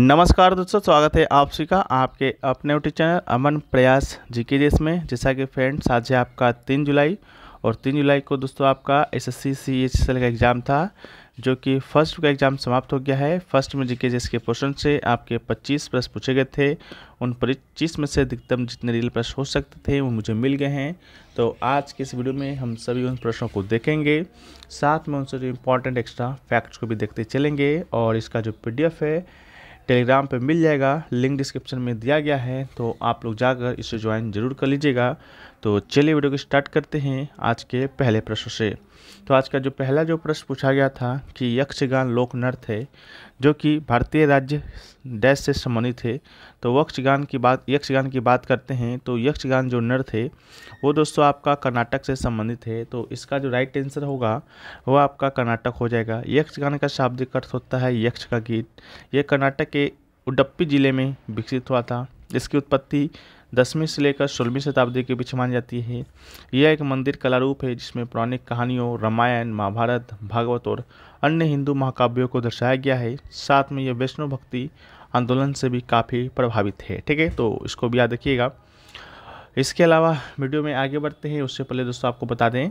नमस्कार दोस्तों स्वागत है आप सभी का आपके अपने यूट्यूब चैनल अमन प्रयास जी के देश में जैसा कि फ्रेंड्स आज है आपका तीन जुलाई और तीन जुलाई को दोस्तों आपका S S C C S L का एग्ज़ाम था जो कि फर्स्ट का एग्ज़ाम समाप्त हो गया है फर्स्ट में जीके जी के पोर्शन से आपके 25 प्रश्न पूछे गए थे उन पच्चीस में से अधिकतम जितने रियल प्रश्न हो सकते थे वो मुझे मिल गए हैं तो आज के इस वीडियो में हम सभी उन प्रश्नों को देखेंगे साथ में उनसे जो इम्पोर्टेंट एक्स्ट्रा फैक्ट्स को भी देखते चलेंगे और इसका जो पी है टेलीग्राम पे मिल जाएगा लिंक डिस्क्रिप्शन में दिया गया है तो आप लोग जाकर इसे ज्वाइन जरूर कर लीजिएगा तो चलिए वीडियो को स्टार्ट करते हैं आज के पहले प्रश्न से तो आज का जो पहला जो प्रश्न पूछा गया था कि यक्षगान लोक नृत्य है जो कि भारतीय राज्य डैश से संबंधित है तो यक्षगान की बात यक्षगान की बात करते हैं तो यक्षगान जो नृत्य है वो दोस्तों आपका कर्नाटक से संबंधित है तो इसका जो राइट आंसर होगा वो आपका कर्नाटक हो जाएगा यक्षगान का शाब्दिक अर्थ होता है यक्ष का गीत ये कर्नाटक के उडप्पी जिले में विकसित हुआ था इसकी उत्पत्ति दसवीं से लेकर सोलहवीं शताब्दी के बीच मानी जाती है यह एक मंदिर कला रूप है जिसमें पौराणिक कहानियों रामायण महाभारत भागवत और अन्य हिंदू महाकाव्यों को दर्शाया गया है साथ में यह वैष्णव भक्ति आंदोलन से भी काफ़ी प्रभावित है ठीक है तो इसको भी याद रखिएगा इसके अलावा वीडियो में आगे बढ़ते हैं उससे पहले दोस्तों आपको बता दें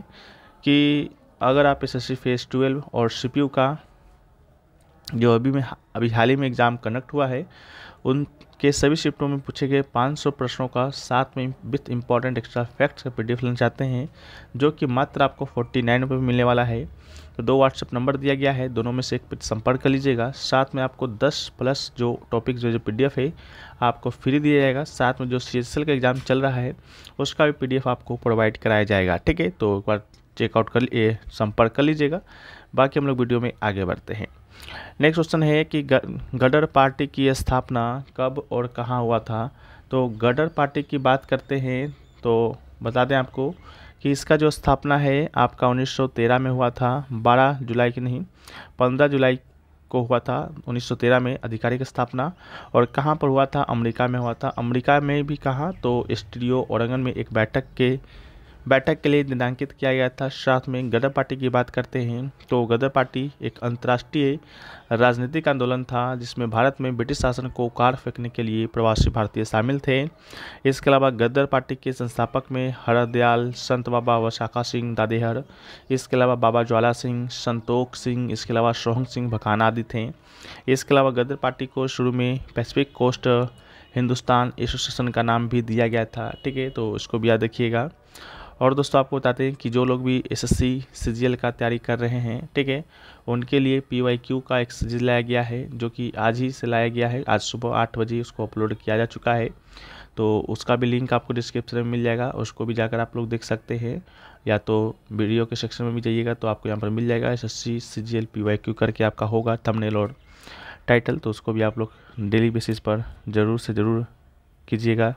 कि अगर आप एस एस फेज़ ट्वेल्व और सी का जो अभी में अभी हाल ही में एग्ज़ाम कनेक्ट हुआ है उनके सभी शिफ्टों में पूछे गए 500 प्रश्नों का साथ में विथ इम्पॉर्टेंट एक्स्ट्रा फैक्ट्स का पी लेना चाहते हैं जो कि मात्र आपको फोर्टी नाइन रुपये में मिलने वाला है तो दो व्हाट्सएप नंबर दिया गया है दोनों में से एक पर संपर्क कर लीजिएगा साथ में आपको 10 प्लस जो टॉपिक जो जो पी है आपको फ्री दिया जाएगा साथ में जो सी का एग्ज़ाम चल रहा है उसका भी पी आपको प्रोवाइड कराया जाएगा ठीक है तो एक बार चेकआउट कर संपर्क कर लीजिएगा बाकी हम लोग वीडियो में आगे बढ़ते हैं नेक्स्ट क्वेश्चन है कि गडर पार्टी की स्थापना कब और कहाँ हुआ था तो गडर पार्टी की बात करते हैं तो बता दें आपको कि इसका जो स्थापना है आपका 1913 में हुआ था 12 जुलाई की नहीं 15 जुलाई को हुआ था 1913 में आधिकारिक स्थापना और कहाँ पर हुआ था अमेरिका में हुआ था अमेरिका में भी कहाँ तो स्टूडियो औरंगन में एक बैठक के बैठक के लिए दिनांकित किया गया था साथ में गदर पार्टी की बात करते हैं तो गदर पार्टी एक अंतर्राष्ट्रीय राजनीतिक आंदोलन था जिसमें भारत में ब्रिटिश शासन को कार फेंकने के लिए प्रवासी भारतीय शामिल थे इसके अलावा गदर पार्टी के संस्थापक में हरदयाल संत बाबा वशाखा सिंह दादेहर इसके अलावा बाबा ज्वाला सिंह संतोख सिंह इसके अलावा सोहंग सिंह भखाना आदि थे इसके अलावा गदर पार्टी को शुरू में पैसिफिक कोस्ट हिंदुस्तान एसोसिएशन का नाम भी दिया गया था ठीक है तो इसको भी याद रखिएगा और दोस्तों आपको बताते हैं कि जो लोग भी एस एस सी का तैयारी कर रहे हैं ठीक है उनके लिए पी वाई क्यू का एक सीरीज लाया गया है जो कि आज ही से लाया गया है आज सुबह आठ बजे उसको अपलोड किया जा चुका है तो उसका भी लिंक आपको डिस्क्रिप्शन में मिल जाएगा उसको भी जाकर आप लोग देख सकते हैं या तो वीडियो के सेक्शन में भी जाइएगा तो आपको यहाँ पर मिल जाएगा S S C C G L P Y Q करके आपका होगा थमनेल और टाइटल तो उसको भी आप लोग डेली बेसिस पर ज़रूर से ज़रूर कीजिएगा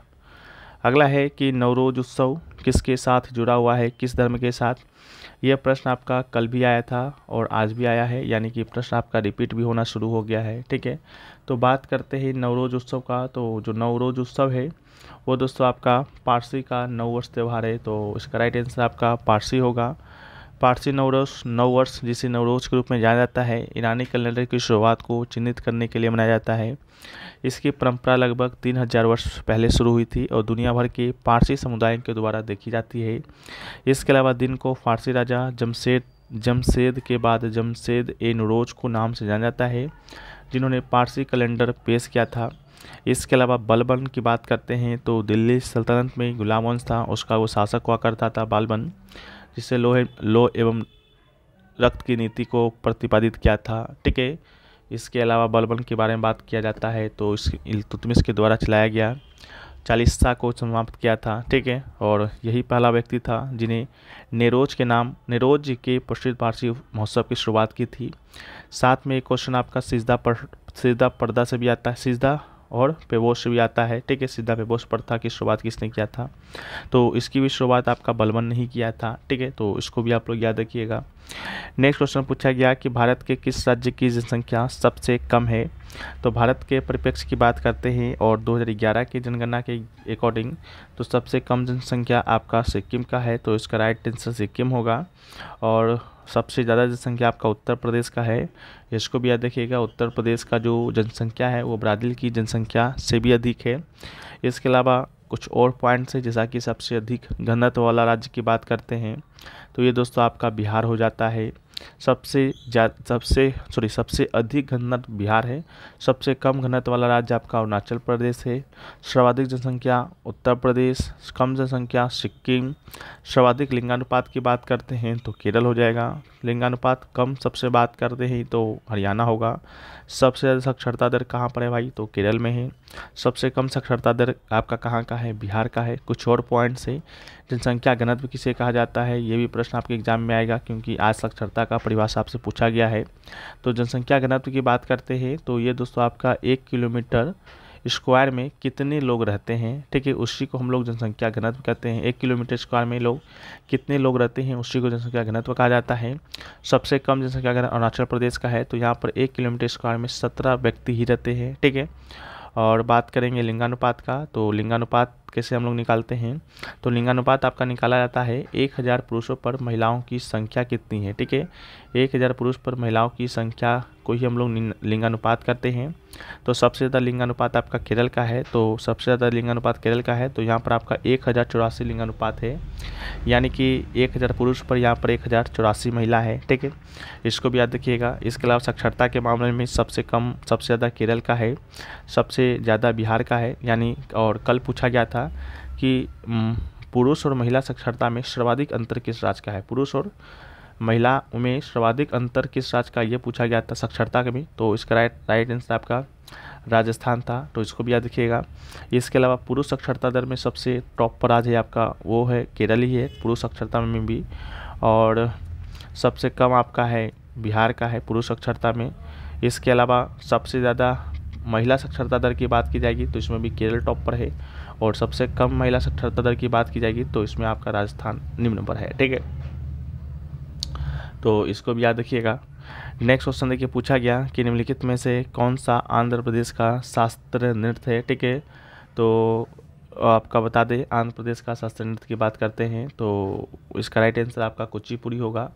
अगला है कि नवरोज उत्सव किसके साथ जुड़ा हुआ है किस धर्म के साथ यह प्रश्न आपका कल भी आया था और आज भी आया है यानी कि प्रश्न आपका रिपीट भी होना शुरू हो गया है ठीक है तो बात करते हैं नवरोज उत्सव का तो जो नवरोज उत्सव है वो दोस्तों आपका पारसी का नव वर्ष त्यौहार है तो इसका राइट आंसर आपका पारसी होगा पारसी नवरोज नव वर्ष जिसे नवरोज के रूप में जाना जाता है ईरानी कैलेंडर की शुरुआत को चिन्हित करने के लिए मनाया जाता है इसकी परंपरा लगभग तीन हजार वर्ष पहले शुरू हुई थी और दुनिया भर के पारसी समुदाय के द्वारा देखी जाती है इसके अलावा दिन को फारसी राजा जमशेद जमशेद के बाद जमशेद ए नरोज को नाम से जाना जाता है जिन्होंने पारसी कैलेंडर पेश किया था इसके अलावा बलबन की बात करते हैं तो दिल्ली सल्तनत में गुलाम वंश था उसका वो शासक हुआ करता था बालबन जिससे लोहे लो एवं रक्त की नीति को प्रतिपादित किया था ठीक है इसके अलावा बलबन के बारे में बात किया जाता है तो इस इलतुतमिस के द्वारा चलाया गया चालीसा को समाप्त किया था ठीक है और यही पहला व्यक्ति था जिन्हें नेरोज के नाम नेरोज के प्रसिद्ध पारसी महोत्सव की शुरुआत की थी साथ में एक क्वेश्चन आपका सिजदा पर सिजदा पर्दा से भी आता है सिजदा और पेबोस भी आता है ठीक है सीधा पेबोस प्रथा की शुरुआत किसने किया था तो इसकी भी शुरुआत आपका बलवन ने ही किया था ठीक है तो इसको भी आप लोग याद रखिएगा नेक्स्ट क्वेश्चन पूछा गया कि भारत के किस राज्य की जनसंख्या सबसे कम है तो भारत के परिप्रेक्ष्य की बात करते हैं और 2011 की जनगणना के अकॉर्डिंग तो सबसे कम जनसंख्या आपका सिक्किम का है तो इसका राइट आंसर सिक्किम होगा और सबसे ज़्यादा जनसंख्या आपका उत्तर प्रदेश का है इसको भी याद रखिएगा उत्तर प्रदेश का जो जनसंख्या है वो ब्राज़ील की जनसंख्या से भी अधिक है इसके अलावा कुछ और पॉइंट्स है जैसा कि सबसे अधिक घनत्व वाला राज्य की बात करते हैं तो ये दोस्तों आपका बिहार हो जाता है सबसे सबसे सॉरी सबसे अधिक घनत्व बिहार है सबसे कम घनत्व वाला राज्य आपका अरुणाचल प्रदेश है सर्वाधिक जनसंख्या उत्तर प्रदेश कम जनसंख्या सिक्किम सर्वाधिक लिंगानुपात की बात करते हैं तो केरल हो जाएगा लिंगानुपात कम सबसे बात करते हैं तो हरियाणा होगा सबसे ज़्यादा साक्षरता दर कहाँ पर है भाई तो केरल में है सबसे कम साक्षरता दर आपका कहाँ का है बिहार का है कुछ और पॉइंट्स है जनसंख्या घनत्व किसे कहा जाता है ये भी प्रश्न आपके एग्जाम में आएगा क्योंकि आज साक्षरता का परिभाषा आपसे पूछा गया है तो जनसंख्या घनत्व की बात करते हैं तो ये दोस्तों आपका एक किलोमीटर स्क्वायर में कितने लोग रहते हैं ठीक है उसी को हम लोग जनसंख्या घनत्व कहते हैं एक किलोमीटर स्क्वायर में लोग कितने लोग रहते हैं उसी को जनसंख्या घनत्व कहा जाता है सबसे कम जनसंख्या घनत्व अरुणाचल प्रदेश का है तो यहाँ पर एक किलोमीटर स्क्वायर में सत्रह व्यक्ति ही रहते हैं ठीक है और बात करेंगे लिंगानुपात का तो लिंगानुपात कैसे हम लोग निकालते हैं तो लिंगानुपात आपका निकाला जाता है एक हज़ार पुरुषों पर महिलाओं की संख्या कितनी है ठीक है एक हज़ार पुरुष पर महिलाओं की संख्या को ही हम लोग लिंगानुपात करते हैं तो सबसे ज़्यादा लिंगानुपात आपका केरल का है तो सबसे ज़्यादा लिंगानुपात केरल का है तो यहाँ पर आपका एक हज़ार चौरासी लिंगानुपात है यानी कि एक हज़ार पुरुष पर यहाँ पर एक हज़ार चौरासी महिला है ठीक है इसको भी याद रखिएगा इसके अलावा साक्षरता के मामले में सबसे कम सबसे ज़्यादा केरल का है सबसे ज़्यादा बिहार का है यानी और कल पूछा गया था था कि पुरुष और महिला साक्षरता में सर्वाधिक अंतर किस राज्य का है पुरुष और महिला में सर्वाधिक अंतर किस राज्य का ये पूछा गया था साक्षरता का भी तो इसका राइट राइट आंसर आपका राजस्थान था तो इसको भी याद रखिएगा इसके अलावा पुरुष साक्षरता दर में सबसे टॉप पर राज्य आपका वो है केरल ही है पुरुष साक्षरता में भी और सबसे कम आपका है बिहार का है पुरुष साक्षरता में इसके अलावा सबसे ज़्यादा महिला साक्षरता दर की बात की जाएगी तो इसमें भी केरल टॉप पर है और सबसे कम महिला साक्षरता दर की बात की जाएगी तो इसमें आपका राजस्थान निम्न पर है ठीक है तो इसको भी याद रखिएगा नेक्स्ट क्वेश्चन देखिए पूछा गया कि निम्नलिखित में से कौन सा आंध्र प्रदेश का शास्त्र नृत्य है ठीक है तो आपका बता दें आंध्र प्रदेश का शास्त्रीय नृत्य की बात करते हैं तो इसका राइट आंसर आपका कुचिपुरी होगा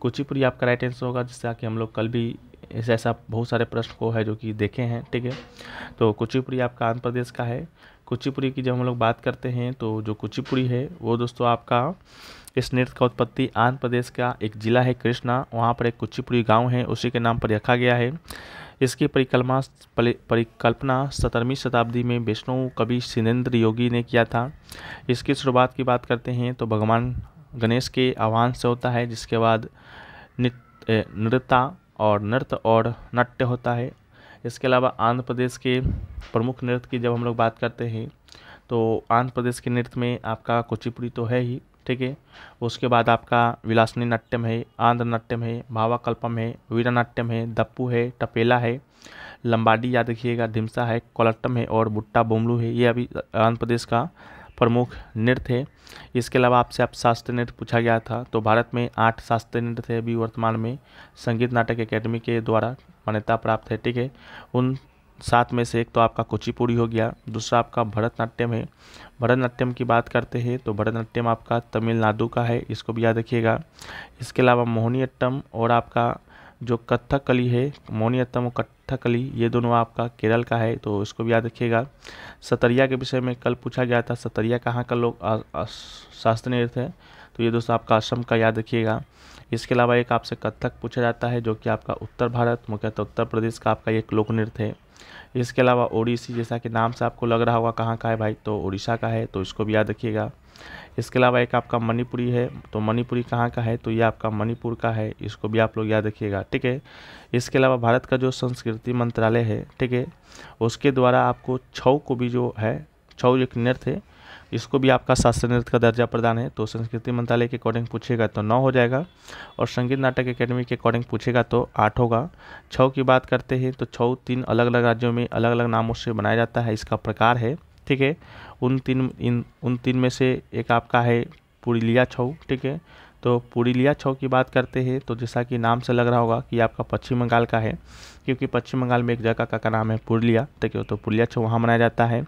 कुचिपुरी आपका राइट आंसर होगा जिससे कि हम लोग कल भी ऐसा ऐसा बहुत सारे प्रश्न को है जो कि देखे हैं ठीक है तो कुचिपुरी आपका आंध्र प्रदेश का है कुचिपुड़ी की जब हम लोग बात करते हैं तो जो कुचिपुड़ी है वो दोस्तों आपका इस नृत्य का उत्पत्ति आंध्र प्रदेश का एक जिला है कृष्णा वहाँ पर एक कुचिपुड़ी गांव है उसी के नाम पर रखा गया है इसकी परिकल्पना परिकल्पना सतरवीं शताब्दी में विष्णु कवि सिनेन्द्र योगी ने किया था इसकी शुरुआत की बात करते हैं तो भगवान गणेश के आह्वान से होता है जिसके बाद नृत्य और नृत्य और नाट्य होता है इसके अलावा आंध्र प्रदेश के प्रमुख नृत्य की जब हम लोग बात करते हैं तो आंध्र प्रदेश के नृत्य में आपका कुचिपुड़ी तो है ही ठीक है उसके बाद आपका विलासनी नाट्यम है आंध्र नाट्यम है भावाकल्पम है वीरा नाट्यम है दप्पू है टपेला है लंबाडी याद रखिएगा धिमसा है कोलट्टम है और बुट्टा बोमलू है ये अभी आंध्र प्रदेश का प्रमुख नृत्य है इसके अलावा आपसे आप शास्त्रीय नृत्य पूछा गया था तो भारत में आठ शास्त्रीय नृत्य अभी वर्तमान में संगीत नाटक अकेडमी के द्वारा मान्यता प्राप्त है ठीक है उन सात में से एक तो आपका कुचिपुड़ी हो गया दूसरा आपका भरतनाट्यम है भरतनाट्यम की बात करते हैं तो भरतनाट्यम आपका तमिलनाडु का है इसको भी याद रखिएगा इसके अलावा मोहनीअट्टम और आपका जो कत्थक कली है मोहनीअट्टम और कथकली ये दोनों आपका केरल का है तो इसको भी याद रखिएगा सतरिया के विषय में कल पूछा गया था सतरिया कहाँ का लोग शास्त्र नृत्य है तो ये दोस्तों आपका असम का याद रखिएगा इसके अलावा एक आपसे कथक पूछा जाता है जो कि आपका उत्तर भारत मुख्यतः उत्तर प्रदेश का आपका एक लोक नृत्य है इसके अलावा ओडिसी जैसा कि नाम से आपको लग रहा होगा कहाँ का है भाई तो उड़ीसा का है तो इसको भी याद रखिएगा इसके अलावा एक आपका मणिपुरी है तो मणिपुरी कहाँ का है तो ये आपका मणिपुर का है इसको भी आप लोग याद रखिएगा ठीक है इसके अलावा भारत का जो संस्कृति मंत्रालय है ठीक है उसके द्वारा आपको छऊ को भी जो है छऊ एक नृत्य है इसको भी आपका शास्त्रीय नृत्य का दर्जा प्रदान है तो संस्कृति मंत्रालय के अकॉर्डिंग पूछेगा तो नौ हो जाएगा और संगीत नाटक एकेडमी के अकॉर्डिंग पूछेगा तो आठ होगा छऊ की बात करते हैं तो छऊ तीन अलग अलग राज्यों में अलग अलग नामों से बनाया जाता है इसका प्रकार है ठीक है उन तीन इन उन तीन में से एक आपका है पुरुलिया छऊ ठीक है तो पुरुलिया छऊ की बात करते हैं तो जैसा कि नाम से लग रहा होगा कि आपका पश्चिम बंगाल का है क्योंकि पश्चिम बंगाल में एक जगह का, का नाम है पुरलिया ठीक है तो पुरलिया छऊ वहाँ मनाया जाता है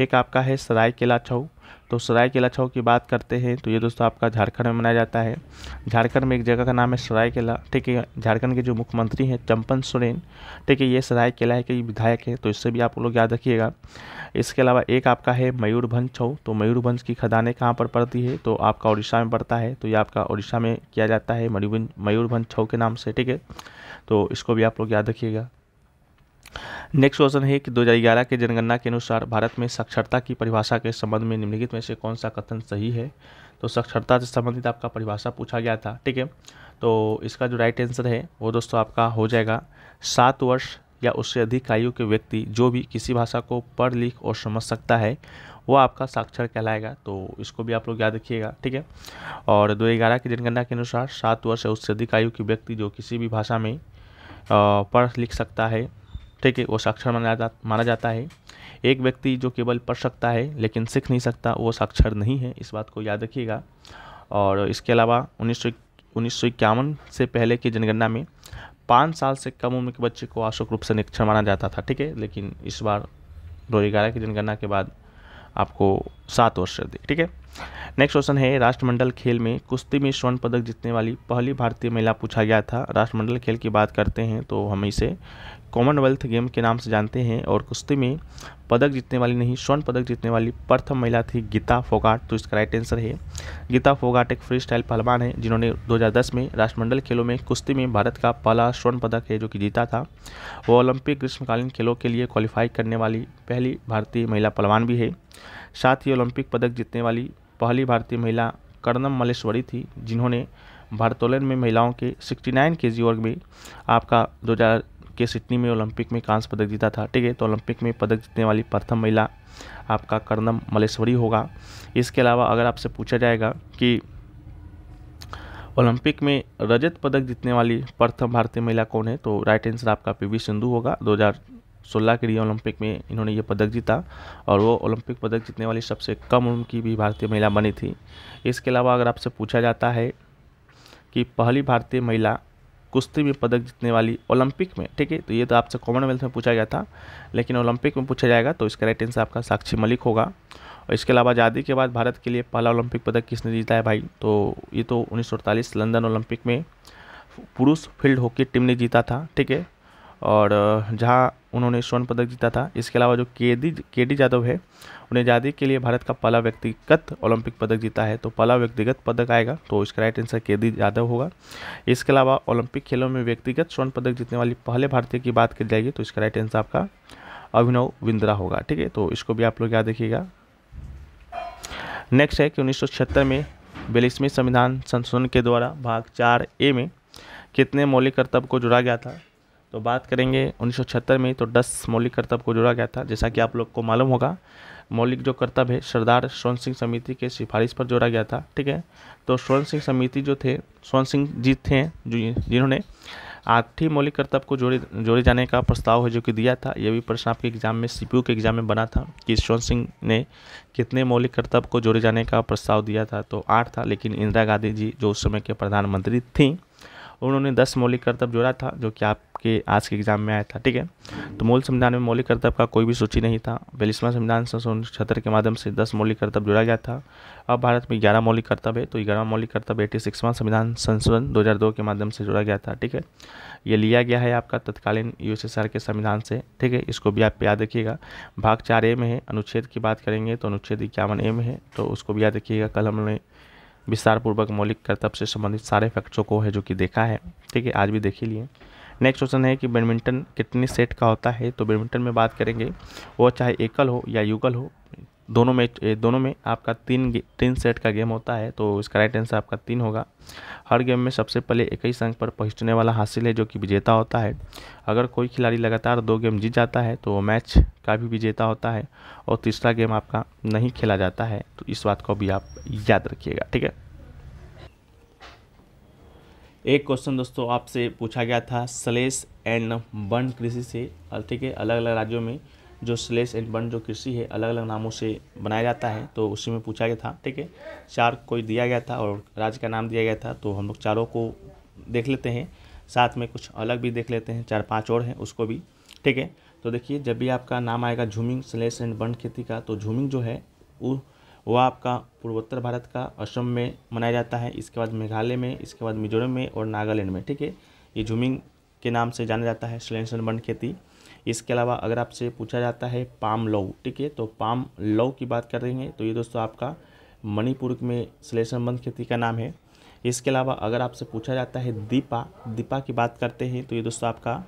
एक आपका है सरायकेला छऊ तो सरायकेला छव की बात करते हैं तो ये दोस्तों आपका झारखंड में मनाया जाता है झारखंड में एक जगह का नाम है सरायकेला ठीक है झारखंड के जो मुख्यमंत्री हैं चंपन सोरेन ठीक है ये सरायकेला किला के विधायक हैं तो इससे भी आप लोग याद रखिएगा इसके अलावा एक आपका है मयूरभंज छव तो मयूरभंज की खदानें कहाँ पर पड़ती है तो आपका उड़ीसा में पड़ता है तो ये आपका उड़ीसा में किया जाता है मयूरभंज मयूरभंज छऊ के नाम से ठीक है तो इसको भी आप लोग याद रखिएगा नेक्स्ट क्वेश्चन है कि 2011 के जनगणना के अनुसार भारत में साक्षरता की परिभाषा के संबंध में निम्नलिखित में से कौन सा कथन सही है तो साक्षरता से संबंधित आपका परिभाषा पूछा गया था ठीक है तो इसका जो राइट आंसर है वो दोस्तों आपका हो जाएगा सात वर्ष या उससे अधिक आयु के व्यक्ति जो भी किसी भाषा को पढ़ लिख और समझ सकता है वो आपका साक्षर कहलाएगा तो इसको भी आप लोग याद रखिएगा ठीक है और दो ग्यारह की जनगणना के अनुसार सात वर्ष या उससे अधिक आयु के व्यक्ति जो किसी भी भाषा में पढ़ लिख सकता है ठीक है वो साक्षर माना जाता माना जाता है एक व्यक्ति जो केवल पढ़ सकता है लेकिन सीख नहीं सकता वो साक्षर नहीं है इस बात को याद रखिएगा और इसके अलावा उन्नीस उन्नीस से पहले की जनगणना में पाँच साल से कम उम्र के बच्चे को आशुक रूप से निक्षर माना जाता था ठीक है लेकिन इस बार दो की जनगणना के बाद आपको सात वर्ष दी ठीक है नेक्स्ट क्वेश्चन है राष्ट्रमंडल खेल में कुश्ती में स्वर्ण पदक जीतने वाली पहली भारतीय महिला पूछा गया था राष्ट्रमंडल खेल की बात करते हैं तो हम इसे कॉमनवेल्थ गेम के नाम से जानते हैं और कुश्ती में पदक जीतने वाली नहीं स्वर्ण पदक जीतने वाली प्रथम महिला थी गीता फोगाट तो इसका राइट आंसर है गीता फोगाट एक फ्री स्टाइल पहलवान है जिन्होंने 2010 में राष्ट्रमंडल खेलों में कुश्ती में भारत का पहला स्वर्ण पदक है जो कि जीता था वो ओलंपिक ग्रीष्मकालीन खेलों के लिए क्वालिफाई करने वाली पहली भारतीय महिला पहलवान भी है साथ ही ओलंपिक पदक जीतने वाली पहली भारतीय महिला कर्णम मलेश्वरी थी जिन्होंने भारतोलन में महिलाओं के 69 के जी वर्ग में आपका के सिडनी में ओलंपिक में कांस्य पदक जीता था ठीक है तो ओलंपिक में पदक जीतने वाली प्रथम महिला आपका कर्णम मलेश्वरी होगा इसके अलावा अगर आपसे पूछा जाएगा कि ओलंपिक में रजत पदक जीतने वाली प्रथम भारतीय महिला कौन है तो राइट आंसर आपका पीवी सिंधु होगा 2016 के लिए ओलंपिक में इन्होंने ये पदक जीता और वो ओलंपिक पदक जीतने वाली सबसे कम उम्र की भी भारतीय महिला बनी थी इसके अलावा अगर आपसे पूछा जाता है कि पहली भारतीय महिला कुश्ती में पदक जीतने वाली ओलंपिक में ठीक है तो ये तो आपसे कॉमनवेल्थ में पूछा गया था लेकिन ओलंपिक में पूछा जाएगा तो इसका राइट आंसर आपका साक्षी मलिक होगा और इसके अलावा आज़ादी के बाद भारत के लिए पहला ओलंपिक पदक किसने जीता है भाई तो ये तो उन्नीस लंदन ओलंपिक में पुरुष फील्ड हॉकी टीम ने जीता था ठीक है और जहाँ उन्होंने स्वर्ण पदक जीता था इसके अलावा जो के डी के डी यादव है आजादी के लिए भारत का पहला व्यक्तिगत ओलंपिक पदक जीता है तो पहला व्यक्तिगत पदक आएगा तो इसका राइट आंसर के दी यादव होगा इसके अलावा ओलंपिक खेलों में व्यक्तिगत स्वर्ण पदक जीतने वाली पहले भारतीय की बात की जाएगी तो इसका राइट आंसर आपका अभिनव बिंद्रा होगा ठीक है तो इसको भी आप लोग याद रखिएगा नेक्स्ट है कि उन्नीस में बेलिसमी संविधान संशोधन के द्वारा भाग चार ए में कितने मौलिक कर्तव्य को जोड़ा गया था तो बात करेंगे उन्नीस में तो दस मौलिक कर्तव्य को जोड़ा गया था जैसा कि आप लोग को मालूम होगा मौलिक जो कर्तव्य है सरदार स्वर्ण सिंह समिति के सिफारिश पर जोड़ा गया था ठीक है तो स्वर्ण सिंह समिति जो थे स्वर्ण सिंह जी थे जिन्होंने आठवीं मौलिक कर्तव्य को जोड़े जोड़े जाने का प्रस्ताव है जो कि दिया था यह भी प्रश्न आपके एग्जाम में सी के एग्जाम में बना था कि स्वर्ण सिंह ने कितने मौलिक कर्तव्य को जोड़े जाने का प्रस्ताव दिया था तो आठ था लेकिन इंदिरा गांधी जी जो उस समय के प्रधानमंत्री थीं उन्होंने दस मौलिक कर्तव्य जोड़ा था जो कि आप आपके आज के एग्ज़ाम में आया था ठीक है तो मूल संविधान में मौलिक कर्तव्य का कोई भी सूची नहीं था बयालीसवां संविधान संशोधन छहत्तर के माध्यम से दस मौलिक कर्तव्य जोड़ा गया था अब भारत में ग्यारह मौलिक कर्तव्य है तो ग्यारह मौलिक कर्तव्य एटी सिक्सवां संविधान संशोधन दो के माध्यम से जोड़ा गया था ठीक है ये लिया गया है आपका तत्कालीन यू के संविधान से ठीक है इसको भी आप याद रखिएगा भाग चार ए में है अनुच्छेद की बात करेंगे तो अनुच्छेद इक्यावन ए में है तो उसको भी याद रखिएगा कल हमने विस्तारपूर्वक मौलिक कर्तव्य से संबंधित सारे फैक्ट्सों को है जो कि देखा है ठीक है आज भी देख ही लिए नेक्स्ट क्वेश्चन है कि बैडमिंटन कितने सेट का होता है तो बैडमिंटन में बात करेंगे वो चाहे एकल हो या युगल हो दोनों में दोनों में आपका तीन तीन सेट का गेम होता है तो इसका राइट आंसर आपका तीन होगा हर गेम में सबसे पहले एक ही संघ पर पहुंचने वाला हासिल है जो कि विजेता होता है अगर कोई खिलाड़ी लगातार दो गेम जीत जाता है तो वो मैच का भी विजेता होता है और तीसरा गेम आपका नहीं खेला जाता है तो इस बात को भी आप याद रखिएगा ठीक है एक क्वेश्चन दोस्तों आपसे पूछा गया था स्लेस एंड बन कृषि से ठीक है अलग अलग राज्यों में जो स्लेस एंड बन जो कृषि है अलग अलग नामों से बनाया जाता है तो उसी में पूछा गया था ठीक है चार कोई दिया गया था और राज्य का नाम दिया गया था तो हम लोग चारों को देख लेते हैं साथ में कुछ अलग भी देख लेते हैं चार पाँच और हैं उसको भी ठीक है तो देखिए जब भी आपका नाम आएगा झूमिंग स्लेस एंड बन खेती का तो झूमिंग जो है वो वह आपका पूर्वोत्तर भारत का असम में मनाया जाता है इसके बाद मेघालय में इसके बाद मिजोरम में और नागालैंड में ठीक है ये झूमिंग के नाम से जाना जाता है सिलेंसन बन खेती इसके अलावा अगर आपसे पूछा जाता है पाम लव ठीक है तो पाम लव की बात कर रहे हैं तो ये दोस्तों आपका मणिपुर में श्लेषण बंद खेती का नाम है इसके अलावा अगर आपसे पूछा जाता है दीपा दीपा की बात करते हैं तो ये दोस्तों आपका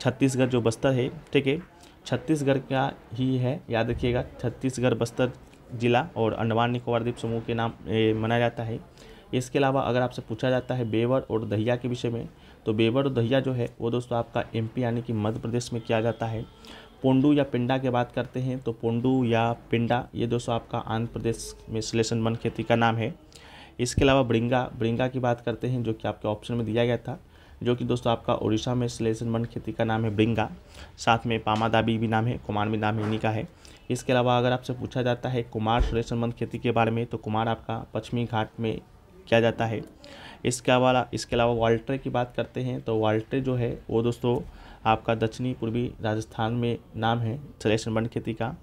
छत्तीसगढ़ जो बस्तर है ठीक है छत्तीसगढ़ का ही है याद रखिएगा छत्तीसगढ़ बस्तर जिला और अंडमान निकोबार द्वीप समूह के नाम मनाया जाता है इसके अलावा अगर आपसे पूछा जाता है बेवर और दहिया के विषय में तो बेवर और दहिया जो है वो दोस्तों आपका एम यानी कि मध्य प्रदेश में किया जाता है पोंडू या पिंडा की बात करते हैं तो पोंडू या पिंडा ये दोस्तों आपका आंध्र प्रदेश में सिलेशन वन खेती का नाम है इसके अलावा ब्रिंगा ब्रिंगा की बात करते हैं जो कि आपके ऑप्शन में दिया गया था जो कि दोस्तों आपका उड़ीसा में सिलेशन बन खेती का नाम है ब्रिंगा साथ में पामादाबी भी नाम है कुमार भी नाम इन्हीं का है इसके अलावा अगर आपसे पूछा जाता है कुमार सुलेशन वन खेती के बारे में तो कुमार आपका पश्चिमी घाट में किया जाता है इसके अलावा इसके अलावा वाल्ट्रे की बात करते हैं तो वाल्ट्रे जो है वो दोस्तों आपका दक्षिणी पूर्वी राजस्थान में नाम है सलेशन बन खेती का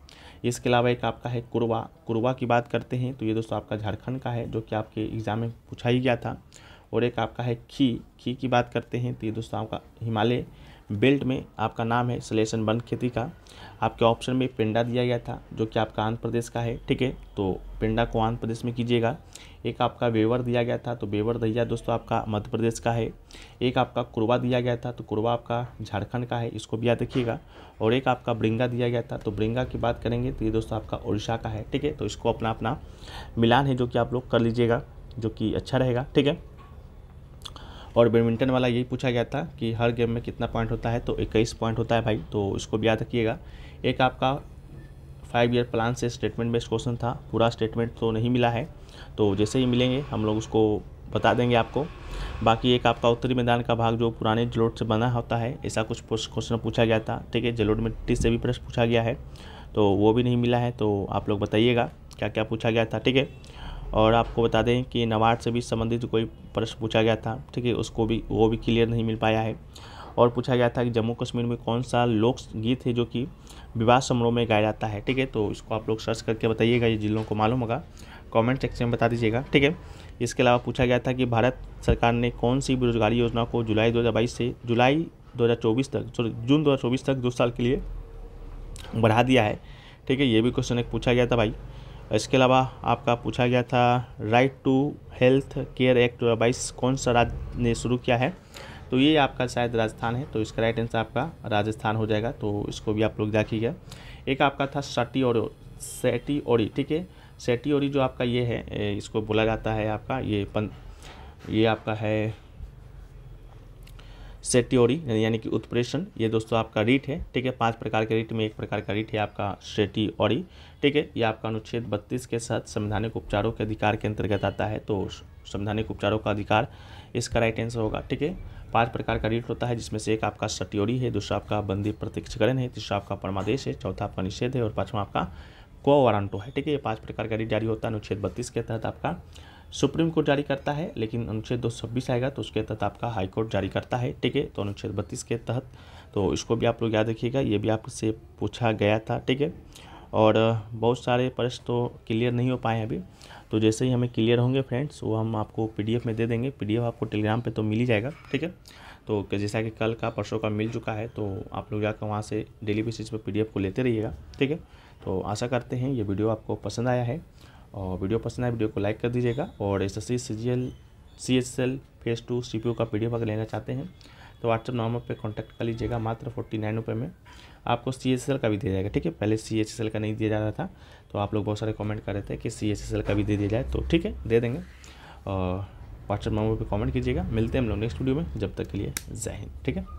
इसके अलावा एक आपका है कुरवा कुरवा की बात करते हैं तो ये दोस्तों आपका झारखंड का है जो कि आपके एग्ज़ाम में पूछा ही गया था और एक आपका है खी खी की बात करते हैं तो ये दोस्तों आपका हिमालय बेल्ट में आपका नाम है सलेशन बन खेती का आपके ऑप्शन में पिंडा दिया गया था जो कि आपका आंध्र प्रदेश का है ठीक है तो पिंडा को आंध्र प्रदेश में कीजिएगा एक आपका बेवर दिया गया था तो बेवर दहिया दोस्तों आपका मध्य प्रदेश का है एक आपका कुरवा दिया गया था तो कुरवा आपका झारखंड का है इसको भी याद रखिएगा और एक आपका ब्रिंगा दिया गया था तो ब्रिंगा की बात करेंगे तो ये दोस्तों आपका उड़ीसा का है ठीक है तो इसको अपना अपना मिलान है जो कि आप लोग कर लीजिएगा जो कि अच्छा रहेगा ठीक है और बैडमिंटन वाला यही पूछा गया था कि हर गेम में कितना पॉइंट होता है तो इक्कीस पॉइंट होता है भाई तो इसको भी याद रखिएगा एक आपका फाइव ईयर प्लान से स्टेटमेंट बेस्ड क्वेश्चन था पूरा स्टेटमेंट तो नहीं मिला है तो जैसे ही मिलेंगे हम लोग उसको बता देंगे आपको बाकी एक आपका उत्तरी मैदान का भाग जो पुराने जलोट से बना होता है ऐसा कुछ क्वेश्चन पूछा गया था ठीक है जलोट मिट्टी से भी प्रश्न पूछा गया है तो वो भी नहीं मिला है तो आप लोग बताइएगा क्या क्या पूछा गया था ठीक है और आपको बता दें कि नवाड से भी संबंधित कोई प्रश्न पूछा गया था ठीक है उसको भी वो भी क्लियर नहीं मिल पाया है और पूछा गया था कि जम्मू कश्मीर में कौन सा लोक गीत है जो कि विवाह समारोह में गाया जाता है ठीक है तो इसको आप लोग सर्च करके बताइएगा ये जिलों को मालूम होगा कमेंट सेक्शन में बता दीजिएगा ठीक है इसके अलावा पूछा गया था कि भारत सरकार ने कौन सी बेरोजगारी योजना को जुलाई दो से जुलाई दो तक सॉरी जून दो तक दो साल के लिए बढ़ा दिया है ठीक है ये भी क्वेश्चन एक पूछा गया था भाई इसके अलावा आपका पूछा गया था right to health care act दो बाईस कौन सा राज्य ने शुरू किया है तो ये आपका शायद राजस्थान है तो इसका राइट आंसर आपका राजस्थान हो जाएगा तो इसको भी आप लोग देखिएगा एक आपका था सटी और सेटी ओरी ठीक है सेटी ओरी जो आपका ये है इसको बोला जाता है आपका ये पन ये आपका है सेट्योरी यानी कि उत्प्रेषण ये दोस्तों आपका रीट है ठीक है पांच प्रकार के रीट में एक प्रकार का रीट है आपका सेट्योरी ठीक है ये आपका अनुच्छेद बत्तीस के साथ संवैधानिक उपचारों के अधिकार के अंतर्गत आता है तो संवैधानिक उपचारों का अधिकार इसका राइट आंसर होगा ठीक है पांच प्रकार का रीट होता है जिसमें से एक आपका सट्योरी है दूसरा आपका बंदी प्रत्यक्षकरण है तीसरा आपका परमादेश है चौथा आपका निषेध है और पाँचवा आपका को वारंटो है ठीक है ये पाँच प्रकार का रीट जारी होता है अनुच्छेद बत्तीस के तहत आपका सुप्रीम कोर्ट जारी करता है लेकिन अनुच्छेद दो छब्बीस आएगा तो उसके तहत आपका हाई कोर्ट जारी करता है ठीक है तो अनुच्छेद बत्तीस के तहत तो इसको भी आप लोग याद रखिएगा ये भी आपसे पूछा गया था ठीक है और बहुत सारे प्रश्न तो क्लियर नहीं हो पाए अभी तो जैसे ही हमें क्लियर होंगे फ्रेंड्स वो हम आपको पीडीएफ में दे देंगे पीडीएफ आपको टेलीग्राम पे तो मिल ही जाएगा ठीक है तो जैसा कि कल का परसों का मिल चुका है तो आप लोग जाकर वहाँ से डेली बेसिस पर पीडीएफ को लेते रहिएगा ठीक है तो आशा करते हैं ये वीडियो आपको पसंद आया है और वीडियो पसंद आए वीडियो को लाइक कर दीजिएगा और S S C C G L C S L phase two C P O का पी डी एफ अगर लेना चाहते हैं तो व्हाट्सअप नंबर पे कांटेक्ट कर लीजिएगा मात्र फोर्टी नाइन रुपये में आपको सी एस एल का भी दिया जाएगा ठीक है पहले सी एच एस एल का नहीं दिया जा रहा था तो आप लोग बहुत सारे कमेंट कर रहे थे कि सी एच एस एल का भी दे दिया जाए तो ठीक है दे देंगे और व्हाट्सअप नंबर पर कमेंट कीजिएगा मिलते हैं हम लोग नेक्स्ट वीडियो में जब तक के लिए जय हिंद ठीक है